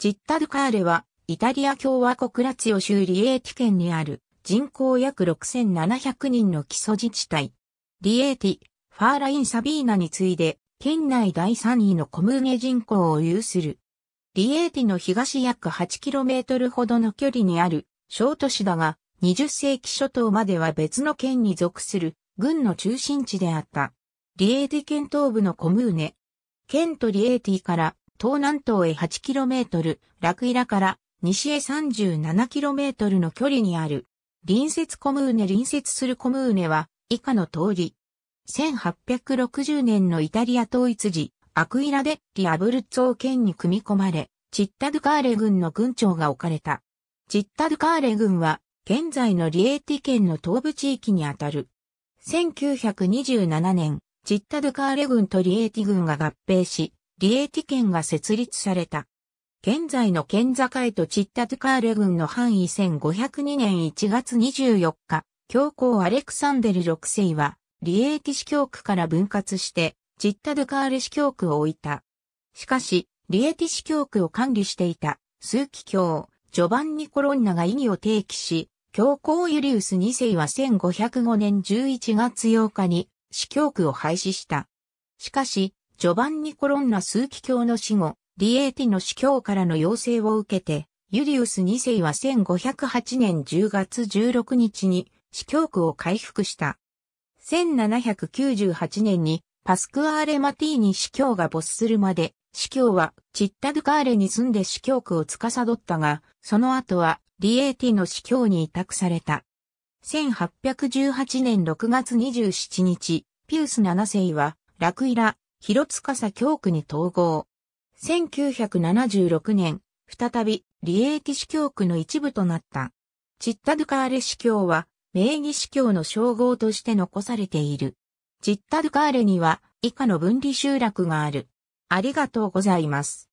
ジッタ・ドカーレは、イタリア共和国ラツィオ州リエーティ県にある人口約6700人の基礎自治体。リエーティ、ファーライン・サビーナに次いで、県内第3位のコムーネ人口を有する。リエーティの東約 8km ほどの距離にある小都市だが、20世紀初頭までは別の県に属する軍の中心地であった。リエーティ県東部のコムーネ。県とリエーティから東南東へ 8km、ラクイラから西へ 37km の距離にある。隣接コムーネ隣接するコムーネは以下の通り。1860年のイタリア統一時、アクイラデッリ・アブルッツォ県に組み込まれ、チッタドゥカーレ軍の軍長が置かれた。チッタドゥカーレ軍は、現在のリエーティ県の東部地域にあたる。1927年、チッタドゥカーレ軍とリエーティ軍が合併し、リエーティ県が設立された。現在の県境とチッタトゥカーレ軍の範囲1502年1月24日、教皇アレクサンデル6世は、リエーティ市教区から分割して、チッタドゥカーレ市教区を置いた。しかし、リエティ市教区を管理していた、数奇教、ジョバンニ・コロンナが異議を提起し、教皇ユリウス2世は1505年11月8日に、市教区を廃止した。しかし、ジョバンニ・コロンナの死後、リエーティの司教からの要請を受けて、ユリウス2世は1508年10月16日に司教区を回復した。1798年にパスクアーレ・マティーニ司教が没するまで、司教はチッタドカーレに住んで司教区を司ったが、その後はリエーティの司教に委託された。1818年6月27日、ピウス7世はラクイラ、広司教区に統合。1976年、再び、利益司教区の一部となった。チッタドゥカーレ司教は、名義司教の称号として残されている。チッタドゥカーレには、以下の分離集落がある。ありがとうございます。